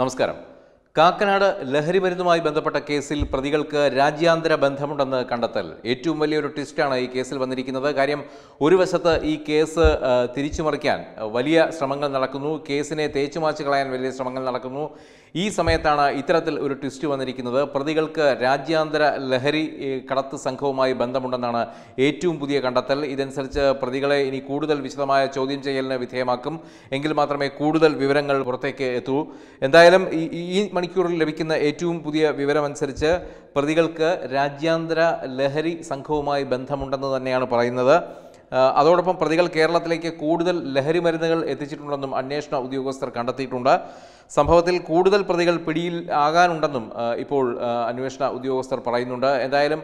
നമസ്കാരം കാക്കനാട് ലഹരി മരുന്നുമായി ബന്ധപ്പെട്ട കേസിൽ പ്രതികൾക്ക് രാജ്യാന്തര ബന്ധമുണ്ടെന്ന് കണ്ടെത്തൽ ഏറ്റവും വലിയൊരു ട്വിസ്റ്റാണ് ഈ കേസിൽ വന്നിരിക്കുന്നത് കാര്യം ഒരു വശത്ത് ഈ കേസ് തിരിച്ചുമറിക്കാൻ വലിയ ശ്രമങ്ങൾ നടക്കുന്നു കേസിനെ തേച്ചുമാച്ച് കളയാൻ വലിയ ശ്രമങ്ങൾ നടക്കുന്നു ഈ സമയത്താണ് ഇത്തരത്തിൽ ഒരു ട്വിസ്റ്റ് വന്നിരിക്കുന്നത് പ്രതികൾക്ക് രാജ്യാന്തര ലഹരി കടത്ത് സംഘവുമായി ബന്ധമുണ്ടെന്നാണ് ഏറ്റവും പുതിയ കണ്ടെത്തൽ ഇതനുസരിച്ച് പ്രതികളെ ഇനി കൂടുതൽ വിശദമായ ചോദ്യം ചെയ്യലിന് വിധേയമാക്കും എങ്കിൽ മാത്രമേ കൂടുതൽ വിവരങ്ങൾ പുറത്തേക്ക് എത്തൂ എന്തായാലും ഈ മണി മണിക്കൂറിൽ ലഭിക്കുന്ന ഏറ്റവും പുതിയ വിവരമനുസരിച്ച് പ്രതികൾക്ക് രാജ്യാന്തര ലഹരി സംഘവുമായി ബന്ധമുണ്ടെന്ന് തന്നെയാണ് പറയുന്നത് അതോടൊപ്പം പ്രതികൾ കേരളത്തിലേക്ക് കൂടുതൽ ലഹരി മരുന്നുകൾ എത്തിച്ചിട്ടുണ്ടെന്നും അന്വേഷണ ഉദ്യോഗസ്ഥർ കണ്ടെത്തിയിട്ടുണ്ട് സംഭവത്തിൽ കൂടുതൽ പ്രതികൾ പിടിയിൽ ആകാനുണ്ടെന്നും ഇപ്പോൾ അന്വേഷണ ഉദ്യോഗസ്ഥർ പറയുന്നുണ്ട് എന്തായാലും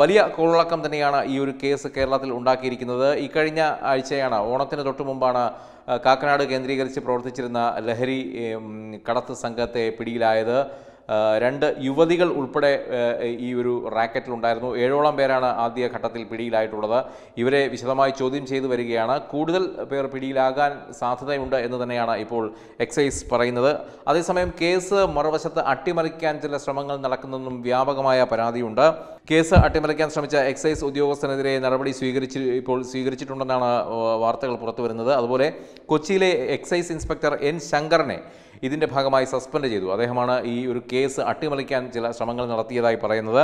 വലിയ കോളക്കം തന്നെയാണ് ഈ ഒരു കേസ് കേരളത്തിൽ ഉണ്ടാക്കിയിരിക്കുന്നത് ഇക്കഴിഞ്ഞ ആഴ്ചയാണ് ഓണത്തിന് തൊട്ടു മുമ്പാണ് കാക്കനാട് കേന്ദ്രീകരിച്ച് പ്രവർത്തിച്ചിരുന്ന ലഹരി കടത്ത് സംഘത്തെ പിടിയിലായത് രണ്ട് യുവതികൾ ഉൾപ്പെടെ ഈ ഒരു റാക്കറ്റിലുണ്ടായിരുന്നു ഏഴോളം പേരാണ് ആദ്യ ഘട്ടത്തിൽ പിടിയിലായിട്ടുള്ളത് ഇവരെ വിശദമായി ചോദ്യം ചെയ്തു വരികയാണ് കൂടുതൽ പേർ പിടിയിലാകാൻ സാധ്യതയുണ്ട് എന്ന് തന്നെയാണ് ഇപ്പോൾ എക്സൈസ് പറയുന്നത് അതേസമയം കേസ് മറുവശത്ത് അട്ടിമറിക്കാൻ ചില ശ്രമങ്ങൾ നടക്കുന്നതെന്നും വ്യാപകമായ പരാതിയുണ്ട് കേസ് അട്ടിമറിക്കാൻ ശ്രമിച്ച എക്സൈസ് ഉദ്യോഗസ്ഥനെതിരെ നടപടി സ്വീകരിച്ച് ഇപ്പോൾ സ്വീകരിച്ചിട്ടുണ്ടെന്നാണ് വാർത്തകൾ പുറത്തു വരുന്നത് അതുപോലെ കൊച്ചിയിലെ എക്സൈസ് ഇൻസ്പെക്ടർ എൻ ശങ്കറിനെ ഇതിൻ്റെ ഭാഗമായി സസ്പെൻഡ് ചെയ്തു അദ്ദേഹമാണ് ഈ ഒരു കേസ് അട്ടിമറിക്കാൻ ചില ശ്രമങ്ങൾ നടത്തിയതായി പറയുന്നത്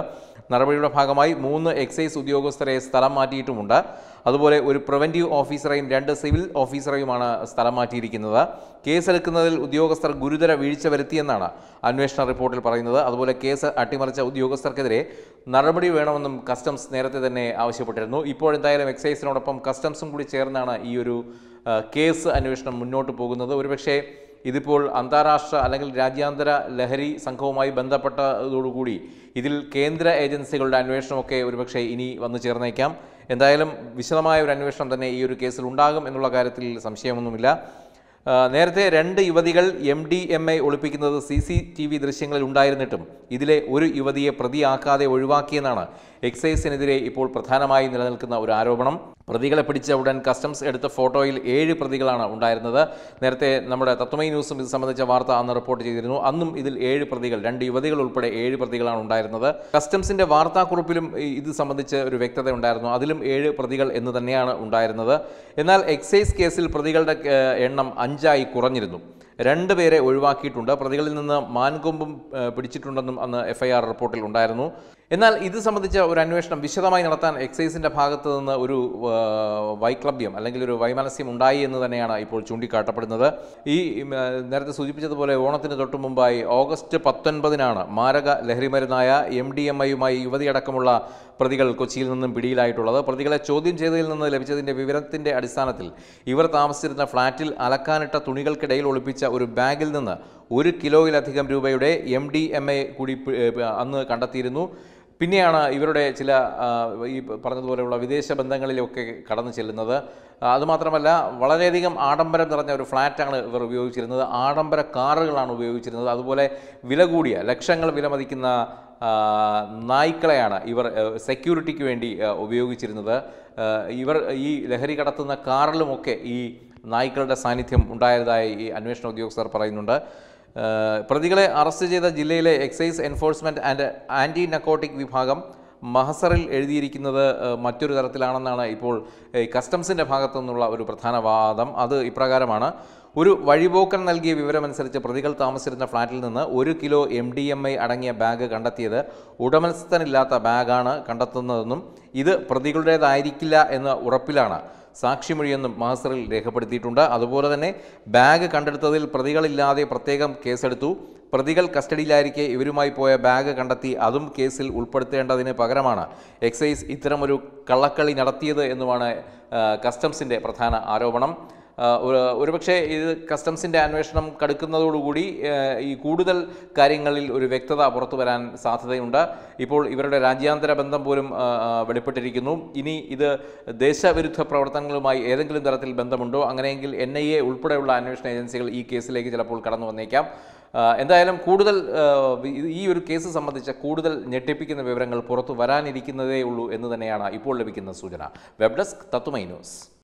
നടപടിയുടെ ഭാഗമായി മൂന്ന് എക്സൈസ് ഉദ്യോഗസ്ഥരെ സ്ഥലം മാറ്റിയിട്ടുമുണ്ട് അതുപോലെ ഒരു പ്രിവൻറ്റീവ് ഓഫീസറെയും രണ്ട് സിവിൽ ഓഫീസറെയുമാണ് സ്ഥലം മാറ്റിയിരിക്കുന്നത് കേസെടുക്കുന്നതിൽ ഉദ്യോഗസ്ഥർ ഗുരുതര വീഴ്ച വരുത്തിയെന്നാണ് അന്വേഷണ റിപ്പോർട്ടിൽ പറയുന്നത് അതുപോലെ കേസ് അട്ടിമറിച്ച ഉദ്യോഗസ്ഥർക്കെതിരെ നടപടി വേണമെന്നും കസ്റ്റംസ് നേരത്തെ തന്നെ ആവശ്യപ്പെട്ടിരുന്നു ഇപ്പോഴെന്തായാലും എക്സൈസിനോടൊപ്പം കസ്റ്റംസും കൂടി ചേർന്നാണ് ഈ ഒരു കേസ് അന്വേഷണം മുന്നോട്ട് പോകുന്നത് ഒരുപക്ഷേ ഇതിപ്പോൾ അന്താരാഷ്ട്ര അല്ലെങ്കിൽ രാജ്യാന്തര ലഹരി സംഘവുമായി ബന്ധപ്പെട്ടതോടുകൂടി ഇതിൽ കേന്ദ്ര ഏജൻസികളുടെ അന്വേഷണമൊക്കെ ഒരുപക്ഷെ ഇനി വന്നു ചേർന്നേക്കാം എന്തായാലും വിശദമായ ഒരു അന്വേഷണം തന്നെ ഈ ഒരു കേസിൽ ഉണ്ടാകും എന്നുള്ള കാര്യത്തിൽ സംശയമൊന്നുമില്ല നേരത്തെ രണ്ട് യുവതികൾ എം ഡി എം എ ഒളിപ്പിക്കുന്നത് സി സി ടി വി ദൃശ്യങ്ങളിൽ ഉണ്ടായിരുന്നിട്ടും ഇതിലെ ഒരു യുവതിയെ പ്രതിയാക്കാതെ ഒഴിവാക്കിയെന്നാണ് എക്സൈസിനെതിരെ ഇപ്പോൾ പ്രധാനമായി നിലനിൽക്കുന്ന ഒരു ആരോപണം പ്രതികളെ പിടിച്ച ഉടൻ കസ്റ്റംസ് എടുത്ത ഫോട്ടോയിൽ ഏഴ് പ്രതികളാണ് ഉണ്ടായിരുന്നത് നേരത്തെ നമ്മുടെ തത്വമൈ ന്യൂസും ഇത് സംബന്ധിച്ച വാർത്ത അന്ന് റിപ്പോർട്ട് ചെയ്തിരുന്നു അന്നും ഇതിൽ ഏഴ് പ്രതികൾ രണ്ട് യുവതികൾ ഉൾപ്പെടെ ഏഴ് പ്രതികളാണ് ഉണ്ടായിരുന്നത് കസ്റ്റംസിന്റെ വാർത്താക്കുറിപ്പിലും ഇത് സംബന്ധിച്ച് ഒരു വ്യക്തത ഉണ്ടായിരുന്നു അതിലും ഏഴ് പ്രതികൾ എന്ന് തന്നെയാണ് ഉണ്ടായിരുന്നത് എന്നാൽ എക്സൈസ് കേസിൽ പ്രതികളുടെ എണ്ണം അഞ്ചായി കുറഞ്ഞിരുന്നു രണ്ട് പേരെ ഒഴിവാക്കിയിട്ടുണ്ട് പ്രതികളിൽ നിന്ന് മാൻകൊമ്പും പിടിച്ചിട്ടുണ്ടെന്നും അന്ന് എഫ്ഐആർ റിപ്പോർട്ടിൽ ഉണ്ടായിരുന്നു എന്നാൽ ഇത് സംബന്ധിച്ച ഒരു അന്വേഷണം വിശദമായി നടത്താൻ എക്സൈസിന്റെ ഭാഗത്ത് നിന്ന് ഒരു വൈക്ലബ്യം അല്ലെങ്കിൽ ഒരു വൈമനസ്യം ഉണ്ടായി എന്ന് തന്നെയാണ് ഇപ്പോൾ ചൂണ്ടിക്കാട്ടപ്പെടുന്നത് ഈ നേരത്തെ സൂചിപ്പിച്ചതുപോലെ ഓണത്തിന് തൊട്ടു മുമ്പായി ഓഗസ്റ്റ് പത്തൊൻപതിനാണ് മാരക ലഹരിമരുന്നായ എം ഡി എം ഐയുമായി യുവതിയടക്കമുള്ള പ്രതികൾ കൊച്ചിയിൽ നിന്നും പിടിയിലായിട്ടുള്ളത് പ്രതികളെ ചോദ്യം ചെയ്തതിൽ നിന്ന് ലഭിച്ചതിന്റെ വിവരത്തിന്റെ അടിസ്ഥാനത്തിൽ ഇവർ താമസിച്ചിരുന്ന ഫ്ളാറ്റിൽ അലക്കാനിട്ട തുണികൾക്കിടയിൽ ഒളിപ്പിച്ച ഒരു ബാഗിൽ നിന്ന് ഒരു കിലോയിലധികം രൂപയുടെ എം ഡി എം എ കൂടി അന്ന് കണ്ടെത്തിയിരുന്നു പിന്നെയാണ് ഇവരുടെ ചില ഈ പറഞ്ഞതുപോലെയുള്ള വിദേശ ബന്ധങ്ങളിലൊക്കെ കടന്നു ചെല്ലുന്നത് അതുമാത്രമല്ല വളരെയധികം ആഡംബരം നിറഞ്ഞ ഒരു ഫ്ലാറ്റാണ് ഇവർ ഉപയോഗിച്ചിരുന്നത് ആഡംബര കാറുകളാണ് ഉപയോഗിച്ചിരുന്നത് അതുപോലെ വില കൂടിയ ലക്ഷങ്ങൾ വിലമതിക്കുന്ന നായ്ക്കളെയാണ് ഇവർ സെക്യൂരിറ്റിക്ക് വേണ്ടി ഉപയോഗിച്ചിരുന്നത് ഇവർ ഈ ലഹരി കടത്തുന്ന കാറിലുമൊക്കെ ഈ നായ്ക്കളുടെ സാന്നിധ്യം ഉണ്ടായതായി ഈ അന്വേഷണ ഉദ്യോഗസ്ഥർ പറയുന്നുണ്ട് പ്രതികളെ അറസ്റ്റ് ചെയ്ത ജില്ലയിലെ excise enforcement and anti narcotic വിഭാഗം മഹസറിൽ എഴുതിയിരിക്കുന്നത് മറ്റൊരു തരത്തിലാണെന്നാണ് ഇപ്പോൾ കസ്റ്റംസിൻ്റെ ഭാഗത്തു നിന്നുള്ള ഒരു പ്രധാന വാദം അത് ഇപ്രകാരമാണ് ഒരു വഴിപോക്കൻ നൽകിയ വിവരമനുസരിച്ച് പ്രതികൾ താമസിച്ചിരുന്ന ഫ്ളാറ്റിൽ നിന്ന് ഒരു kilo M D M A അടങ്ങിയ ബാഗ് കണ്ടെത്തിയത് ഉടമസ്ഥനില്ലാത്ത ബാഗാണ് കണ്ടെത്തുന്നതെന്നും ഇത് പ്രതികളുടേതായിരിക്കില്ല എന്ന ഉറപ്പിലാണ് സാക്ഷിമൊഴിയെന്നും മഹസറിൽ രേഖപ്പെടുത്തിയിട്ടുണ്ട് അതുപോലെ തന്നെ ബാഗ് കണ്ടെടുത്തതിൽ പ്രതികളില്ലാതെ പ്രത്യേകം കേസെടുത്തു പ്രതികൾ കസ്റ്റഡിയിലായിരിക്കെ ഇവരുമായി പോയ ബാഗ് കണ്ടെത്തി അതും കേസിൽ ഉൾപ്പെടുത്തേണ്ടതിന് പകരമാണ് എക്സൈസ് ഇത്തരമൊരു കള്ളക്കളി നടത്തിയത് എന്നുമാണ് കസ്റ്റംസിൻ്റെ പ്രധാന ആരോപണം ഒരുപക്ഷെ ഇത് കസ്റ്റംസിൻ്റെ അന്വേഷണം കടുക്കുന്നതോടുകൂടി ഈ കൂടുതൽ കാര്യങ്ങളിൽ ഒരു വ്യക്തത പുറത്തു വരാൻ സാധ്യതയുണ്ട് ഇപ്പോൾ ഇവരുടെ രാജ്യാന്തര ബന്ധം പോലും വെളിപ്പെട്ടിരിക്കുന്നു ഇനി ഇത് ദേശവിരുദ്ധ പ്രവർത്തനങ്ങളുമായി ഏതെങ്കിലും തരത്തിൽ ബന്ധമുണ്ടോ അങ്ങനെയെങ്കിൽ എൻ ഐ എ ഉൾപ്പെടെയുള്ള അന്വേഷണ ഏജൻസികൾ ഈ കേസിലേക്ക് ചിലപ്പോൾ കടന്നു വന്നേക്കാം എന്തായാലും കൂടുതൽ ഈ ഒരു കേസ് സംബന്ധിച്ച കൂടുതൽ ഞെട്ടിപ്പിക്കുന്ന വിവരങ്ങൾ പുറത്തു വരാനിരിക്കുന്നതേ ഉള്ളൂ എന്ന് തന്നെയാണ് ഇപ്പോൾ ലഭിക്കുന്ന സൂചന വെബ് ഡെസ്ക് തത്തുമൈ ന്യൂസ്